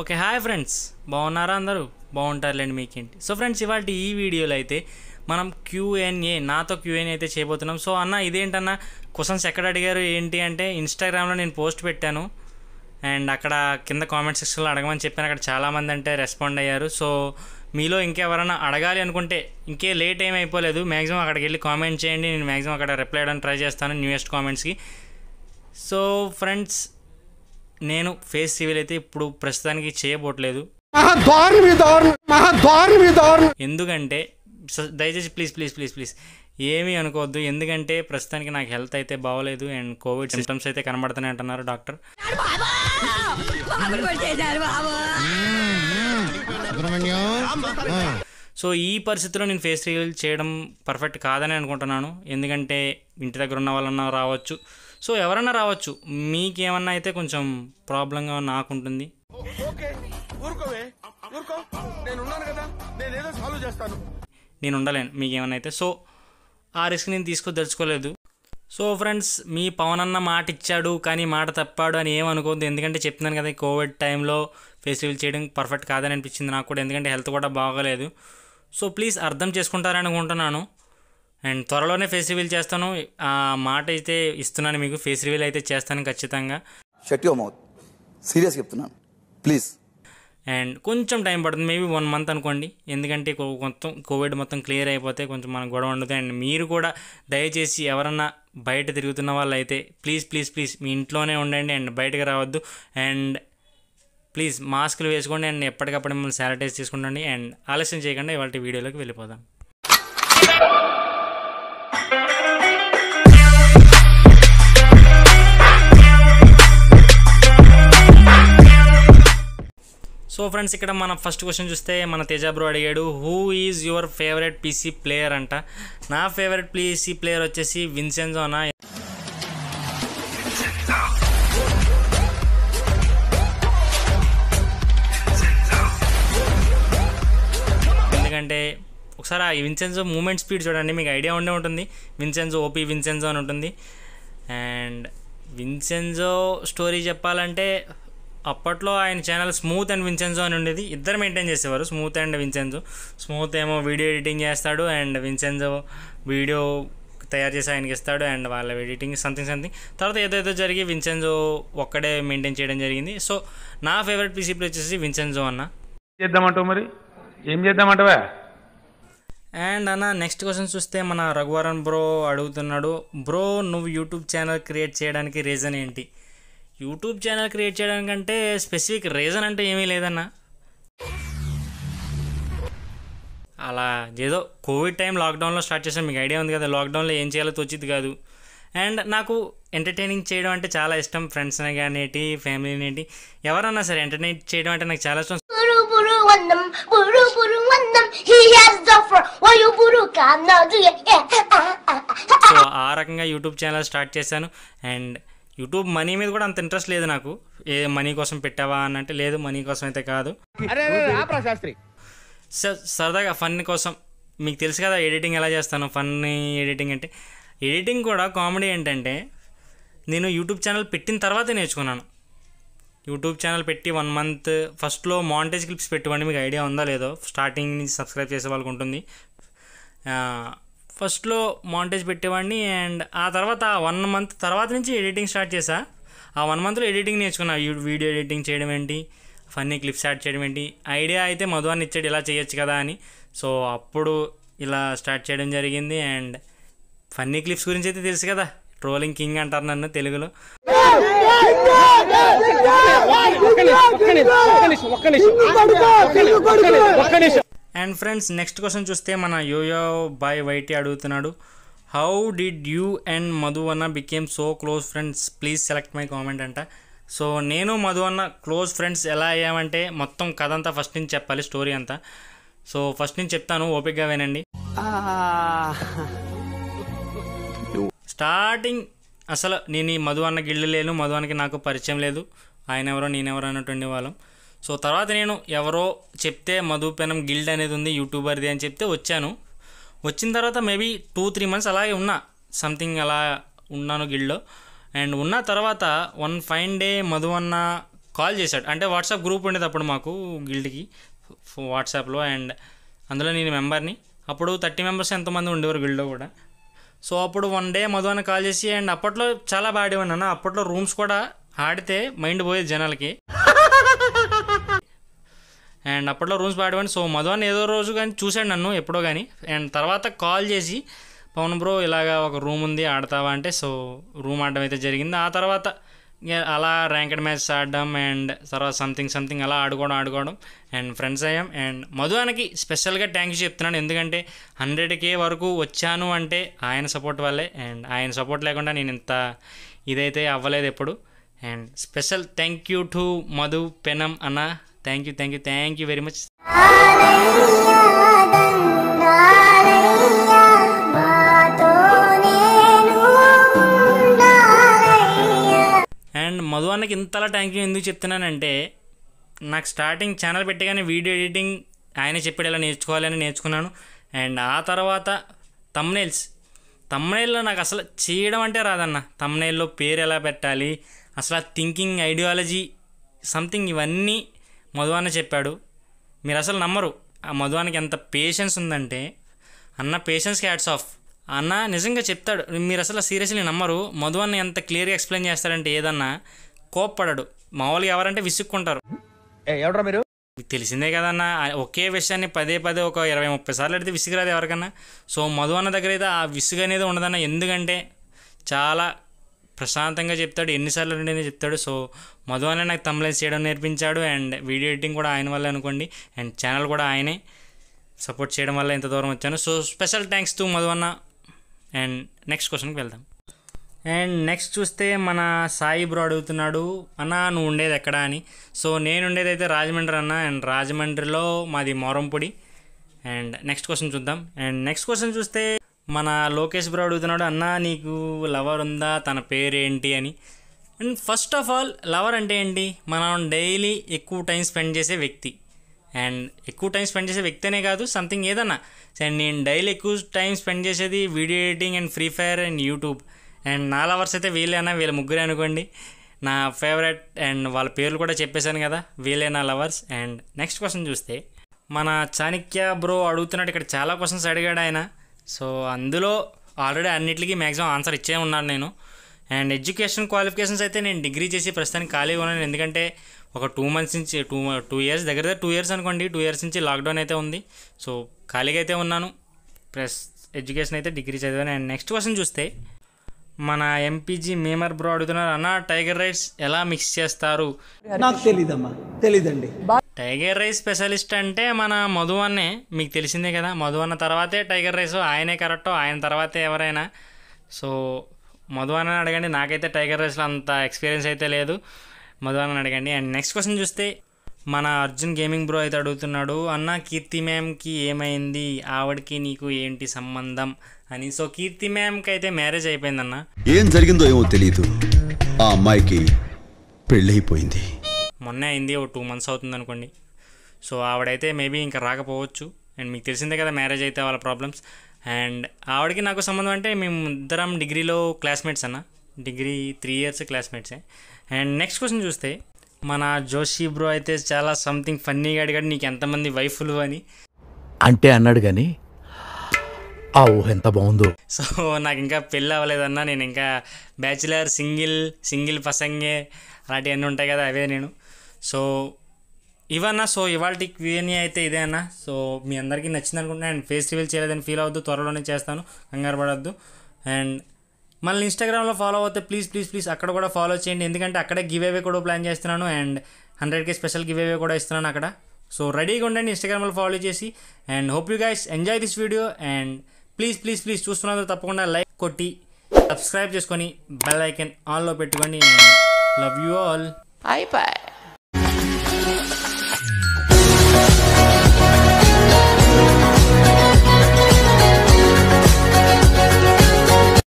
Okay hi friends బాగున్నారా అందరూ బాగుంటారులేండి మీకేంటి సో ఫ్రెండ్స్ ఇవాళ ఈ వీడియోలో అయితే మనం క్యూఎన్ఏ నాతో క్యూఎన్ఏ అయితే చేయబోతున్నాం సో అన్న ఇదేంటన్న క్వశ్చన్స్ ఎక్కడ అడిగారు ఏంటి అంటే ఇన్స్టాగ్రామ్లో నేను పోస్ట్ పెట్టాను అండ్ అక్కడ కింద కామెంట్ సెక్షన్లో అడగమని చెప్పాను అక్కడ చాలామంది అంటే రెస్పాండ్ అయ్యారు సో మీలో ఇంకెవరైనా అడగాలి అనుకుంటే ఇంకే లేట్ ఏం అయిపోలేదు మ్యాక్సిమం అక్కడికి వెళ్ళి కామెంట్ చేయండి నేను మ్యాక్సిమం అక్కడ రిప్లై అవ్వడానికి ట్రై చేస్తాను న్యూయెస్ట్ కామెంట్స్కి సో ఫ్రెండ్స్ నేను ఫేస్ రివీల్ అయితే ఇప్పుడు ప్రస్తుతానికి చేయబోట్లేదు ఎందుకంటే దయచేసి ప్లీజ్ ప్లీజ్ ప్లీజ్ ప్లీజ్ ఏమీ అనుకోవద్దు ఎందుకంటే ప్రస్తుతానికి నాకు హెల్త్ అయితే బాగోలేదు అండ్ కోవిడ్ సిమ్టమ్స్ అయితే కనబడుతున్నాయి అంటున్నారు డాక్టర్ సో ఈ పరిస్థితిలో నేను ఫేస్ రివీల్ చేయడం పర్ఫెక్ట్ కాదని అనుకుంటున్నాను ఎందుకంటే ఇంటి దగ్గర ఉన్న వాళ్ళన్నా రావచ్చు సో ఎవరన్నా రావచ్చు మీకేమన్నా అయితే కొంచెం ప్రాబ్లంగా నాకుంటుంది నేను ఉండలేను మీకేమన్నా అయితే సో ఆ రిస్క్ నేను తీసుకో తెలుసుకోలేదు సో ఫ్రెండ్స్ మీ పవన్ అన్న మాట ఇచ్చాడు కానీ మాట తప్పాడు అని ఏమనుకోద్దు ఎందుకంటే చెప్తున్నాను కదా కోవిడ్ టైంలో ఫెస్టివల్ చేయడం పర్ఫెక్ట్ కాదని అనిపించింది నాకు కూడా ఎందుకంటే హెల్త్ కూడా బాగోలేదు సో ప్లీజ్ అర్థం చేసుకుంటారని అనుకుంటున్నాను అండ్ త్వరలోనే ఫేస్ రివీల్ చేస్తాను ఆ మాట అయితే ఇస్తున్నాను మీకు ఫేస్ రివీల్ అయితే చేస్తాను ఖచ్చితంగా షట్ యువర్ మౌత్ సీరియస్ చెప్తున్నాను ప్లీజ్ అండ్ కొంచెం టైం పడుతుంది మేబీ వన్ మంత్ అనుకోండి ఎందుకంటే మొత్తం కోవిడ్ మొత్తం క్లియర్ అయిపోతే కొంచెం మనకు గొడవ ఉండదు అండ్ మీరు కూడా దయచేసి ఎవరన్నా బయట తిరుగుతున్న వాళ్ళు అయితే ప్లీజ్ ప్లీజ్ ప్లీజ్ మీ ఇంట్లోనే ఉండండి అండ్ బయటకు రావద్దు అండ్ ప్లీజ్ మాస్కులు వేసుకోండి అండ్ ఎప్పటికప్పుడు మిమ్మల్ని శానిటైజ్ చేసుకుంటండి అండ్ ఆలస్యం చేయకుండా ఇవాళ వీడియోలోకి వెళ్ళిపోదాం సో ఫ్రెండ్స్ ఇక్కడ మనం ఫస్ట్ క్వశ్చన్ చూస్తే మన తేజాబ్రో అడిగాడు who is your favourite PC player అంట నా ఫేవరెట్ పీసీ ప్లేయర్ వచ్చేసి విన్సెన్జోనా ఎందుకంటే ఒకసారి ఆ విన్సెన్జో మూమెంట్ స్పీడ్ చూడండి మీకు ఐడియా ఉండే ఉంటుంది విన్సెన్జో ఓపీ విన్సెన్జో అని ఉంటుంది అండ్ విన్సెన్జో స్టోరీ చెప్పాలంటే అప్పట్లో ఆయన ఛానల్ స్మూత్ అండ్ విన్సెన్జో అని ఉండేది ఇద్దరు మెయింటైన్ చేసేవారు స్మూత్ అండ్ విన్సెన్జో స్మూత్ ఏమో వీడియో ఎడిటింగ్ చేస్తాడు అండ్ విన్సెన్జో వీడియో తయారు చేసి ఆయనకి ఇస్తాడు అండ్ వాళ్ళ ఎడిటింగ్ సంథింగ్ సంథింగ్ తర్వాత ఏదైతే జరిగి విన్సెన్జో ఒక్కడే మెయింటైన్ చేయడం జరిగింది సో నా ఫేవరెట్ పీసీ ప్లే వచ్చేసి విన్సెన్జో అన్న చేద్దామంటావు మరి ఏం చేద్దామంటావా అండ్ అన్న నెక్స్ట్ క్వశ్చన్ చూస్తే మన రఘువరన్ బ్రో అడుగుతున్నాడు బ్రో నువ్వు యూట్యూబ్ ఛానల్ క్రియేట్ చేయడానికి రీజన్ ఏంటి యూట్యూబ్ ఛానల్ క్రియేట్ చేయడానికంటే స్పెసిఫిక్ రీజన్ అంటే ఏమీ లేదన్నా అలా ఏదో కోవిడ్ టైం లాక్డౌన్లో స్టార్ట్ చేసాను మీకు ఐడియా ఉంది కదా లాక్డౌన్లో ఏం చేయాలో తోచింది కాదు అండ్ నాకు ఎంటర్టైనింగ్ చేయడం అంటే చాలా ఇష్టం ఫ్రెండ్స్ని కానీ ఫ్యామిలీని ఏంటి ఎవరన్నా సరే ఎంటర్టైన్ చేయడం అంటే నాకు చాలా ఇష్టం సో ఆ రకంగా యూట్యూబ్ ఛానల్ స్టార్ట్ చేశాను అండ్ యూట్యూబ్ మనీ మీద కూడా అంత ఇంట్రెస్ట్ లేదు నాకు ఏ మనీ కోసం పెట్టావా అని అంటే లేదు మనీ కోసం అయితే కాదు సరదాగా ఫన్ కోసం మీకు తెలుసు కదా ఎడిటింగ్ ఎలా చేస్తాను ఫన్ ఎడిటింగ్ అంటే ఎడిటింగ్ కూడా కామెడీ ఏంటంటే నేను యూట్యూబ్ ఛానల్ పెట్టిన తర్వాతే నేర్చుకున్నాను యూట్యూబ్ ఛానల్ పెట్టి వన్ మంత్ ఫస్ట్లో మాంటేజ్ క్లిప్స్ పెట్టుకోండి మీకు ఐడియా ఉందా లేదో స్టార్టింగ్ నుంచి సబ్స్క్రైబ్ చేసే వాళ్ళకు ఉంటుంది ఫస్ట్లో మాంటేజ్ పెట్టేవాడిని అండ్ ఆ తర్వాత ఆ వన్ మంత్ తర్వాత నుంచి ఎడిటింగ్ స్టార్ట్ చేశా ఆ వన్ మంత్లో ఎడిటింగ్ నేర్చుకున్నా వీడియో ఎడిటింగ్ చేయడం ఏంటి ఫన్నీ క్లిప్స్ యాడ్ చేయడం ఏంటి ఐడియా అయితే మధువాన్ని ఇచ్చాడు ఇలా చేయొచ్చు కదా అని సో అప్పుడు ఇలా స్టార్ట్ చేయడం జరిగింది అండ్ ఫన్నీ క్లిప్స్ గురించి అయితే తెలుసు కదా ట్రోలింగ్ కింగ్ అంటారు నన్ను తెలుగులో ఒక్క నిమిషం ఒక్క నిమిషం ఒక్క నిమిషం అండ్ ఫ్రెండ్స్ నెక్స్ట్ క్వశ్చన్ చూస్తే మన యోయో బాయ్ వైటీ అడుగుతున్నాడు హౌ డిడ్ యూ అండ్ మధువన్న became so close friends please select my comment అంట సో నేను మధు అన్న క్లోజ్ ఫ్రెండ్స్ ఎలా అయ్యామంటే మొత్తం కథ అంతా ఫస్ట్ నుంచి చెప్పాలి స్టోరీ అంతా సో ఫస్ట్ నుంచి చెప్తాను ఓపిక్గా వినండి స్టార్టింగ్ అసలు నేను ఈ మధు అన్న గిళ్ళు లేను మధు అన్నకి నాకు పరిచయం లేదు ఆయన ఎవరో నేనెవరో అన్నటువంటి వాళ్ళం సో తర్వాత నేను ఎవరో చెప్తే మధుపెనం గిల్డ్ అనేది ఉంది యూట్యూబర్ది అని చెప్తే వచ్చాను వచ్చిన తర్వాత మేబీ టూ త్రీ మంత్స్ అలాగే ఉన్నా సంథింగ్ అలా ఉన్నాను గిల్డ్లో అండ్ ఉన్న తర్వాత వన్ ఫైన్ డే మధు అన్న కాల్ చేశాడు అంటే వాట్సాప్ గ్రూప్ ఉండేది అప్పుడు మాకు గిల్డ్కి వాట్సాప్లో అండ్ అందులో నేను మెంబర్ని అప్పుడు థర్టీ మెంబర్స్ ఎంతమంది ఉండేవారు గిల్డ్లో కూడా సో అప్పుడు వన్ డే మధు అన్న కాల్ చేసి అండ్ అప్పట్లో చాలా బాగా ఆడేవాడినా అప్పట్లో రూమ్స్ కూడా ఆడితే మైండ్ పోయేది జనాలకి అండ్ అప్పట్లో రూమ్స్ పాడేవాడిని సో మధువాన్ని ఏదో రోజు కానీ చూశాడు నన్ను ఎప్పుడో కానీ అండ్ తర్వాత కాల్ చేసి పవన్ బ్రో ఇలాగ ఒక రూమ్ ఉంది ఆడతావా అంటే సో రూమ్ ఆడడం అయితే జరిగింది ఆ తర్వాత అలా ర్యాంకెడ్ మ్యాచ్ ఆడడం అండ్ తర్వాత సంథింగ్ సంథింగ్ అలా ఆడుకోవడం ఆడుకోవడం అండ్ ఫ్రెండ్స్ అయ్యాం అండ్ మధువానికి స్పెషల్గా థ్యాంక్ యూ చెప్తున్నాను ఎందుకంటే హండ్రెడ్ కే వరకు వచ్చాను అంటే ఆయన సపోర్ట్ వల్లే అండ్ ఆయన సపోర్ట్ లేకుండా నేను ఇంత ఇదైతే అవ్వలేదు ఎప్పుడు and special thank you to Madhu పెనం అన్న thank you thank you thank you very much and Madhu అన్నకి ఇంతలా థ్యాంక్ యూ ఎందుకు చెప్తున్నానంటే నాకు స్టార్టింగ్ ఛానల్ పెట్టగానే వీడియో ఎడిటింగ్ ఆయన చెప్పాడు ఎలా నేర్చుకోవాలని నేర్చుకున్నాను అండ్ ఆ తర్వాత తమ్నైల్స్ తమ్నైల్లో నాకు అసలు చేయడం అంటే రాదన్న తమ్నైల్లో పేరు ఎలా పెట్టాలి అసలు థింకింగ్ ఐడియాలజీ సంథింగ్ ఇవన్నీ మధువానే చెప్పాడు మీరు అసలు నమ్మరు ఆ మధువానికి ఎంత పేషెన్స్ ఉందంటే అన్న పేషెన్స్ క్యాట్స్ ఆఫ్ అన్న నిజంగా చెప్తాడు మీరు అసలు సీరియస్లీ నమ్మరు మధువాన్ని ఎంత క్లియర్గా ఎక్స్ప్లెయిన్ చేస్తారంటే ఏదన్నా కోప్పడడు మామూలుగా ఎవరంటే విసుక్కుంటారు ఎవడరా మీరు తెలిసిందే కదన్నా ఒకే విషయాన్ని పదే పదే ఒక ఇరవై ముప్పై సార్లు అడిగితే విసుగురాదు ఎవరికన్నా సో మధువాన్న దగ్గర అయితే ఆ విసుగు అనేది ఉండదన్న ఎందుకంటే చాలా ప్రశాంతంగా చెప్తాడు ఎన్నిసార్లు రెండైనా చెప్తాడు సో మధు అనే నాకు తమ్లైన్స్ చేయడం నేర్పించాడు అండ్ వీడియో ఎడిటింగ్ కూడా ఆయన వల్ల అనుకోండి అండ్ ఛానల్ కూడా ఆయనే సపోర్ట్ చేయడం వల్ల ఇంత దూరం వచ్చాను so special thanks to Madhu అన్న అండ్ నెక్స్ట్ క్వశ్చన్కి వెళ్దాం అండ్ నెక్స్ట్ చూస్తే మన సాయి బ్రో అడుగుతున్నాడు అన్న నువ్వు ఉండేది ఎక్కడ అని సో నేను ఉండేది అయితే రాజమండ్రి అన్న అండ్ రాజమండ్రిలో మాది మోరంపొడి అండ్ నెక్స్ట్ క్వశ్చన్ చూద్దాం అండ్ నెక్స్ట్ క్వశ్చన్ చూస్తే మన లోకేష్ బ్రో అడుగుతున్నాడు అన్నా నీకు లవర్ ఉందా తన పేరేంటి అని and first of all lover అంటే ఏంటి మనం డైలీ ఎక్కువ టైం స్పెండ్ చేసే వ్యక్తి అండ్ ఎక్కువ టైం స్పెండ్ చేసే వ్యక్తినే కాదు సంథింగ్ ఏదన్నా అండ్ నేను డైలీ ఎక్కువ టైం స్పెండ్ చేసేది video editing and free fire and YouTube and నా లవర్స్ అయితే వీళ్ళైనా వీళ్ళ ముగ్గురే అనుకోండి నా ఫేవరెట్ అండ్ వాళ్ళ పేర్లు కూడా చెప్పేశాను కదా వీళ్ళే నా లవర్స్ అండ్ నెక్స్ట్ క్వశ్చన్ చూస్తే మన చాణక్య బ్రో అడుగుతున్నాడు ఇక్కడ చాలా క్వశ్చన్స్ అడిగాడు ఆయన సో అందులో ఆల్రెడీ అన్నిటికీ మ్యాక్సిమం ఆన్సర్ ఇచ్చే ఉన్నాను నేను అండ్ ఎడ్యుకేషన్ క్వాలిఫికేషన్స్ అయితే నేను డిగ్రీ చేసి ప్రస్తుతానికి ఖాళీగా ఉన్నాను ఎందుకంటే ఒక టూ మంత్స్ నుంచి టూ టూ ఇయర్స్ దగ్గర టూ ఇయర్స్ అనుకోండి టూ ఇయర్స్ నుంచి లాక్డౌన్ అయితే ఉంది సో ఖాళీగా అయితే ఉన్నాను ప్లస్ ఎడ్యుకేషన్ అయితే డిగ్రీ చదివాను అండ్ నెక్స్ట్ క్వశ్చన్ చూస్తే మన ఎంపీజీ మేమర్ బ్రో అడుగుతున్నారు అన్న టైగర్ రైడ్స్ ఎలా మిక్స్ చేస్తారు నాకు తెలీదమ్మా తెలీదండి టైగర్ రైస్ స్పెషలిస్ట్ అంటే మన అన్నే మీకు తెలిసిందే కదా మధువన్న తర్వాతే టైగర్ రైస్ ఆయనే కరెక్ట్ ఆయన తర్వాతే ఎవరైనా సో అన్న అడగండి నాకైతే టైగర్ రైస్లో అంత ఎక్స్పీరియన్స్ అయితే లేదు అన్న అడగండి అండ్ నెక్స్ట్ క్వశ్చన్ చూస్తే మన అర్జున్ గేమింగ్ బ్రో అయితే అడుగుతున్నాడు అన్న కీర్తి మ్యామ్కి ఏమైంది ఆవిడకి నీకు ఏంటి సంబంధం అని సో కీర్తి మ్యామ్కి అయితే మ్యారేజ్ అయిపోయిందన్న ఏం జరిగిందో ఏమో తెలియదు ఆ అమ్మాయికి పెళ్ళైపోయింది మొన్నే అయింది ఒక టూ మంత్స్ అవుతుంది అనుకోండి సో ఆవిడైతే మేబీ ఇంకా రాకపోవచ్చు అండ్ మీకు తెలిసిందే కదా మ్యారేజ్ అయితే వాళ్ళ ప్రాబ్లమ్స్ అండ్ ఆవిడకి నాకు సంబంధం అంటే మేము ఇద్దరం డిగ్రీలో క్లాస్మేట్స్ అన్న డిగ్రీ త్రీ ఇయర్స్ క్లాస్మేట్సే అండ్ నెక్స్ట్ క్వశ్చన్ చూస్తే మన జోషి బ్రో అయితే చాలా సంథింగ్ ఫన్నీగా అడిగాడు నీకు ఎంతమంది వైఫ్లు అని అంటే అన్నాడు కానీ ఆ ఊహ ఎంత బాగుందో సో నాకు ఇంకా పెళ్ళి అవ్వలేదన్నా నేను ఇంకా బ్యాచిలర్ సింగిల్ సింగిల్ పసంగే అలాంటివన్నీ ఉంటాయి కదా అవే నేను సో ఇవన్నా సో ఇవాళ క్యూఎన్ఏ అయితే ఇదే అన్న సో మీ అందరికీ నచ్చింది అనుకుంటున్నా అండ్ ఫేస్ రివీల్ చేయలేదని ఫీల్ అవద్దు త్వరలోనే చేస్తాను కంగారు పడద్దు అండ్ మళ్ళీ ఇన్స్టాగ్రామ్లో ఫాలో అవుతే ప్లీజ్ ప్లీజ్ ప్లీజ్ అక్కడ కూడా ఫాలో చేయండి ఎందుకంటే అక్కడే గివ్ అవే కూడా ప్లాన్ చేస్తున్నాను అండ్ హండ్రెడ్కి స్పెషల్ గివ్ అవే కూడా ఇస్తున్నాను అక్కడ సో రెడీగా ఉండండి ఇన్స్టాగ్రామ్లో ఫాలో చేసి and hope you guys enjoy this video and please please please చూస్తున్నందుకు తప్పకుండా లైక్ కొట్టి సబ్స్క్రైబ్ చేసుకొని బెల్ ఐకన్ ఆన్లో పెట్టుకొని love you all bye Thank you.